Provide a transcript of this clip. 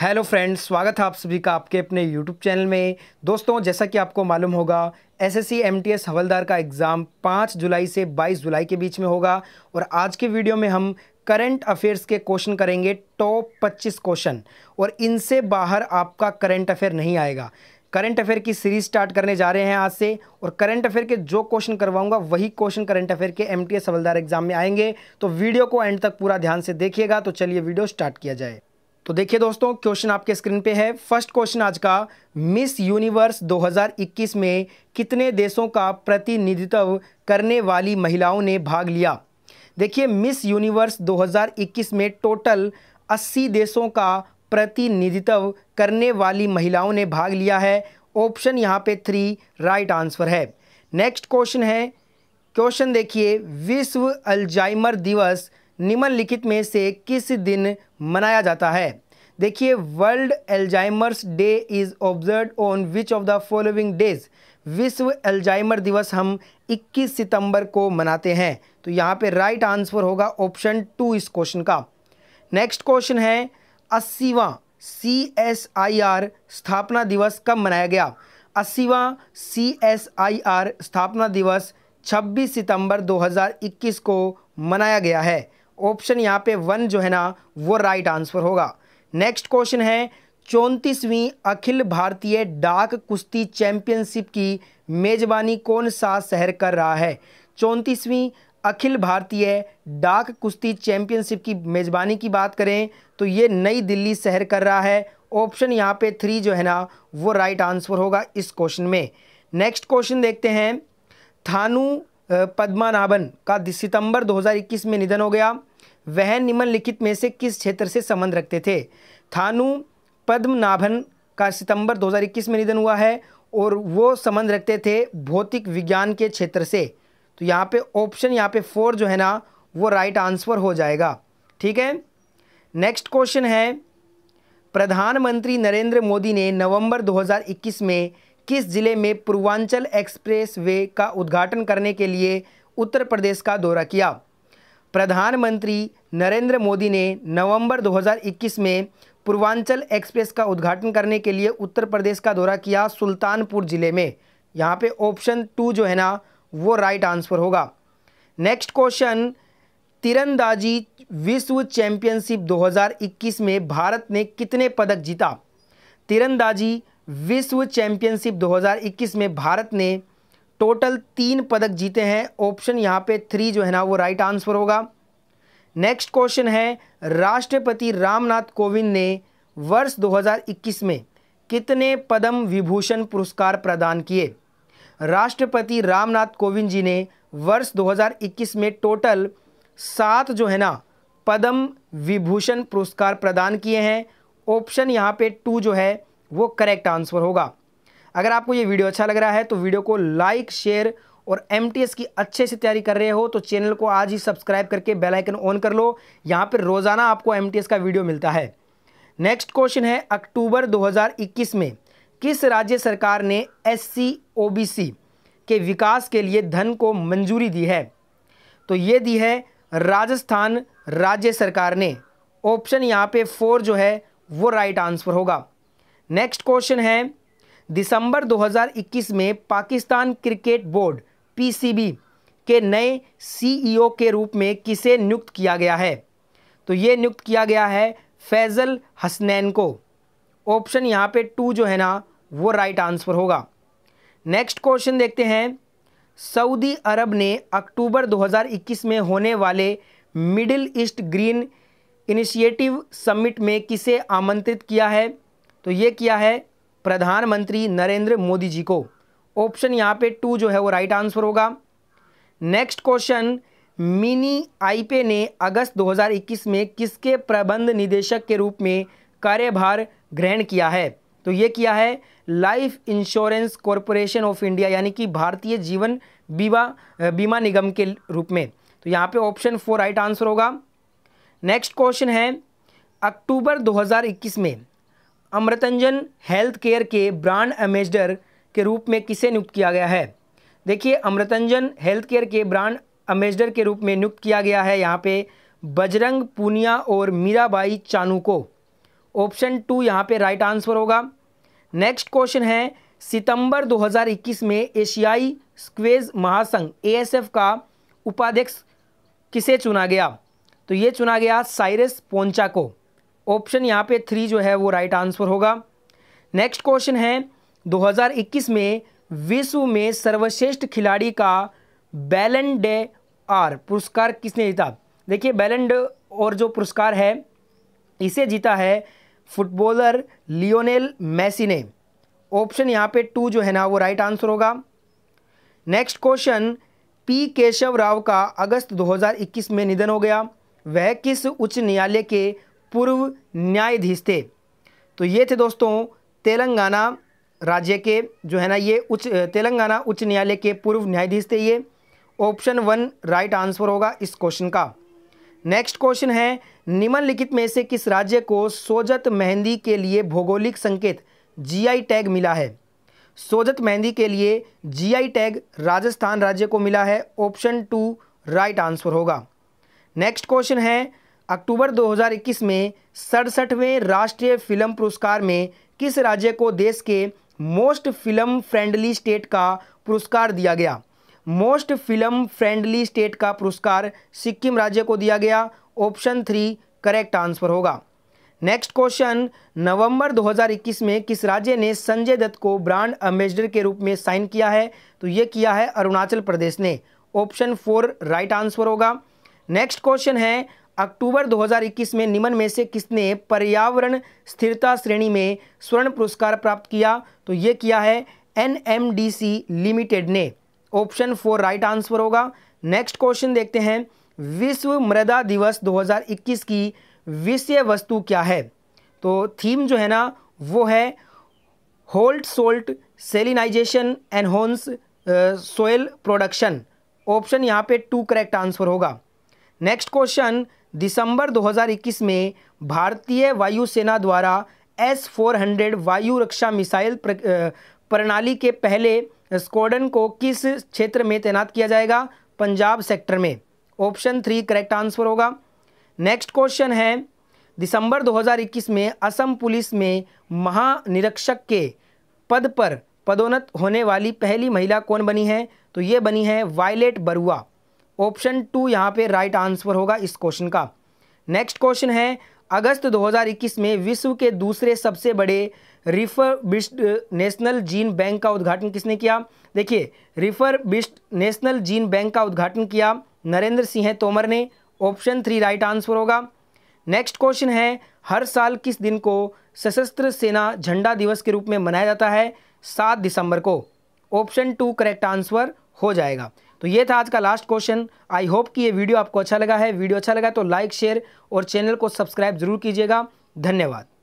hello friends स्वागत है आप सभी का आपके अपने यूट्यूब चैनल में दोस्तों जैसा कि आपको मालूम होगा एसएससी एमटीएस हवलदार का एग्ज़ाम 5 जुलाई से 22 जुलाई के बीच में होगा और आज के वीडियो में हम करंट अफेयर्स के क्वेश्चन करेंगे टॉप 25 क्वेश्चन और इनसे बाहर आपका करंट अफेयर नहीं आएगा करंट अफेयर की सीरीज स्टार्ट करने जा रहे हैं आज से और करंट अफेयर के जो क्वेश्चन करवाऊंगा वही क्वेश्चन करंट अफेयर के एमटीएस हवलदार एग्जाम में आएंगे तो वीडियो को एंड तक पूरा ध्यान से देखिएगा तो चलिए वीडियो स्टार्ट किया जाए तो देखिए दोस्तों क्वेश्चन आपके स्क्रीन पे है फर्स्ट क्वेश्चन आज का मिस यूनिवर्स 2021 में कितने देशों का प्रतिनिधित्व करने वाली महिलाओं ने भाग लिया देखिए मिस यूनिवर्स 2021 में टोटल 80 देशों का प्रतिनिधित्व करने वाली महिलाओं ने भाग लिया है ऑप्शन यहाँ पे थ्री राइट आंसर है नेक्स्ट क्वेश्चन है क्वेश्चन देखिए विश्व अल्जाइमर दिवस निम्नलिखित में से किस दिन मनाया जाता है देखिए world Alzheimer's day is observe on which of the following days विश्व एल्जाइमर दिवस हम 21 सितंबर को मनाते हैं तो यहाँ पे राइट आंसर होगा ऑप्शन टू इस क्वेश्चन का नेक्स्ट क्वेश्चन है अस्सीवा सी एस आई आर स्थापना दिवस कब मनाया गया अस्सीवा सी एस आई आर स्थापना दिवस 26 सितंबर 2021 को मनाया गया है ऑप्शन यहाँ पे वन जो है ना वो राइट आंसर होगा नेक्स्ट क्वेश्चन है चौंतीसवीं अखिल भारतीय डाक कुश्ती चैंपियनशिप की मेजबानी कौन सा शहर कर रहा है चौंतीसवीं अखिल भारतीय डाक कुश्ती चैंपियनशिप की मेज़बानी की बात करें तो ये नई दिल्ली शहर कर रहा है ऑप्शन यहाँ पे थ्री जो है ना वो राइट आंसर होगा इस क्वेश्चन में नेक्स्ट क्वेश्चन देखते हैं थानू पद्मानाभन का सितंबर 2021 में निधन हो गया वह निम्नलिखित में से किस क्षेत्र से संबंध रखते थे थानू पद्मनाभन का सितंबर 2021 में निधन हुआ है और वो संबंध रखते थे भौतिक विज्ञान के क्षेत्र से तो यहाँ पे ऑप्शन यहाँ पे फोर जो है ना वो राइट आंसर हो जाएगा ठीक है नेक्स्ट क्वेश्चन है प्रधानमंत्री नरेंद्र मोदी ने नवंबर 2021 में किस ज़िले में पूर्वांचल एक्सप्रेस वे का उद्घाटन करने के लिए उत्तर प्रदेश का दौरा किया प्रधानमंत्री नरेंद्र मोदी ने नवंबर 2021 में पूर्वांचल एक्सप्रेस का उद्घाटन करने के लिए उत्तर प्रदेश का दौरा किया सुल्तानपुर ज़िले में यहाँ पे ऑप्शन टू जो है ना वो राइट आंसर होगा नेक्स्ट क्वेश्चन तिरंदाजी विश्व चैंपियनशिप 2021 में भारत ने कितने पदक जीता तिरंदाजी विश्व चैंपियनशिप 2021 में भारत ने टोटल तीन पदक जीते हैं ऑप्शन यहाँ पे थ्री जो है ना वो राइट आंसर होगा नेक्स्ट क्वेश्चन है राष्ट्रपति रामनाथ कोविंद ने वर्ष 2021 में कितने पद्म विभूषण पुरस्कार प्रदान किए राष्ट्रपति रामनाथ कोविंद जी ने वर्ष 2021 में टोटल सात जो है ना पद्म विभूषण पुरस्कार प्रदान किए हैं ऑप्शन यहाँ पे टू जो है वो करेक्ट आंसर होगा अगर आपको ये वीडियो अच्छा लग रहा है तो वीडियो को लाइक शेयर और एम की अच्छे से तैयारी कर रहे हो तो चैनल को आज ही सब्सक्राइब करके बेल आइकन ऑन कर लो यहाँ पर रोज़ाना आपको एम का वीडियो मिलता है नेक्स्ट क्वेश्चन है अक्टूबर 2021 में किस राज्य सरकार ने एस सी के विकास के लिए धन को मंजूरी दी है तो ये दी है राजस्थान राज्य सरकार ने ऑप्शन यहाँ पे फोर जो है वो राइट आंसर होगा नेक्स्ट क्वेश्चन है दिसंबर 2021 में पाकिस्तान क्रिकेट बोर्ड पीसीबी के नए सीईओ के रूप में किसे नियुक्त किया गया है तो ये नियुक्त किया गया है फैज़ल हसनैन को ऑप्शन यहाँ पे टू जो है ना वो राइट आंसर होगा नेक्स्ट क्वेश्चन देखते हैं सऊदी अरब ने अक्टूबर 2021 में होने वाले Middle East Green Initiative Summit में किसे आमंत्रित किया है तो ये किया है प्रधानमंत्री नरेंद्र मोदी जी को ऑप्शन यहाँ पे टू जो है वो राइट आंसर होगा नेक्स्ट क्वेश्चन मिनी आईपे ने अगस्त 2021 में किसके प्रबंध निदेशक के रूप में कार्यभार ग्रहण किया है तो ये किया है life insurance corporation of India यानी कि भारतीय जीवन बीमा बीमा निगम के रूप में तो यहाँ पे ऑप्शन फोर राइट आंसर होगा नेक्स्ट क्वेश्चन है अक्टूबर 2021 में अमृतंजन हेल्थ केयर के ब्रांड एम्बेसडर के रूप में किसे नियुक्त किया गया है देखिए अमृतंजन हेल्थ केयर के ब्रांड एम्बेसडर के रूप में नियुक्त किया गया है यहाँ पे बजरंग पूनिया और मीराबाई चानू को ऑप्शन टू यहाँ पे राइट आंसर होगा नेक्स्ट क्वेश्चन है सितंबर 2021 में एशियाई स्क्वेज महासंघ एएसएफ का उपाध्यक्ष किसे चुना गया तो ये चुना गया साइरस पोंचा को ऑप्शन यहाँ पे थ्री जो है वो राइट आंसर होगा नेक्स्ट क्वेश्चन है 2021 में विश्व में सर्वश्रेष्ठ खिलाड़ी का बैलन डे आर पुरस्कार किसने जीता देखिए बैलन और जो पुरस्कार है इसे जीता है फुटबॉलर लियोनेल मेसी ने ऑप्शन यहाँ पे टू जो है ना वो राइट आंसर होगा next question P Keshav Rao का अगस्त 2021 में निधन हो गया वह किस उच्च न्यायालय के पूर्व न्यायाधीश थे तो ये थे दोस्तों तेलंगाना राज्य के जो है ना ये उच्च तेलंगाना उच्च न्यायालय के पूर्व न्यायाधीश थे ये ऑप्शन वन राइट आंसर होगा इस क्वेश्चन का नेक्स्ट क्वेश्चन है निम्नलिखित में से किस राज्य को सोजत मेहंदी के लिए भौगोलिक संकेत जीआई टैग मिला है सोजत मेहंदी के लिए जीआई टैग राजस्थान राज्य को मिला है ऑप्शन टू राइट आंसर होगा नेक्स्ट क्वेश्चन है अक्टूबर 2021 में सड़सठवें राष्ट्रीय फिल्म पुरस्कार में किस राज्य को देश के मोस्ट फिल्म फ्रेंडली स्टेट का पुरस्कार दिया गया मोस्ट फिल्म फ्रेंडली स्टेट का पुरस्कार सिक्किम राज्य को दिया गया ऑप्शन थ्री करेक्ट आंसर होगा नेक्स्ट क्वेश्चन नवंबर 2021 में किस राज्य ने संजय दत्त को ब्रांड एम्बेसडर के रूप में साइन किया है तो ये किया है अरुणाचल प्रदेश ने ऑप्शन फोर राइट आंसर होगा नेक्स्ट क्वेश्चन है अक्टूबर 2021 में निम्न में से किसने पर्यावरण स्थिरता श्रेणी में स्वर्ण पुरस्कार प्राप्त किया तो ये किया है एन लिमिटेड ने ऑप्शन फोर राइट आंसर होगा नेक्स्ट क्वेश्चन देखते हैं विश्व मृदा दिवस 2021 की विषय वस्तु क्या है तो थीम जो है ना वो है hold salt salinisation enhance soil production option यहाँ पे टू करेक्ट आंसर होगा नेक्स्ट क्वेश्चन दिसंबर 2021 में भारतीय वायुसेना द्वारा एस फोर वायु रक्षा मिसाइल प्रणाली के पहले स्क्वाडन को किस क्षेत्र में तैनात किया जाएगा पंजाब सेक्टर में ऑप्शन थ्री करेक्ट आंसर होगा नेक्स्ट क्वेश्चन है दिसंबर 2021 में असम पुलिस में महानिरीक्षक के पद पर पदोन्नत होने वाली पहली महिला कौन बनी है तो ये बनी है वायलेट बरुआ ऑप्शन टू यहाँ पे राइट आंसर होगा इस क्वेश्चन का नेक्स्ट क्वेश्चन है अगस्त 2021 में विश्व के दूसरे सबसे बड़े refurbished national gene bank का उद्घाटन किसने किया देखिए refurbished national gene bank का उद्घाटन किया नरेंद्र सिंह तोमर ने ऑप्शन थ्री राइट आंसर होगा नेक्स्ट क्वेश्चन है हर साल किस दिन को सशस्त्र सेना झंडा दिवस के रूप में मनाया जाता है सात दिसंबर को ऑप्शन टू करेक्ट आंसर हो जाएगा तो ये था आज का लास्ट क्वेश्चन आई होप कि ये वीडियो आपको अच्छा लगा है वीडियो अच्छा लगा तो लाइक शेयर और चैनल को सब्सक्राइब जरूर कीजिएगा धन्यवाद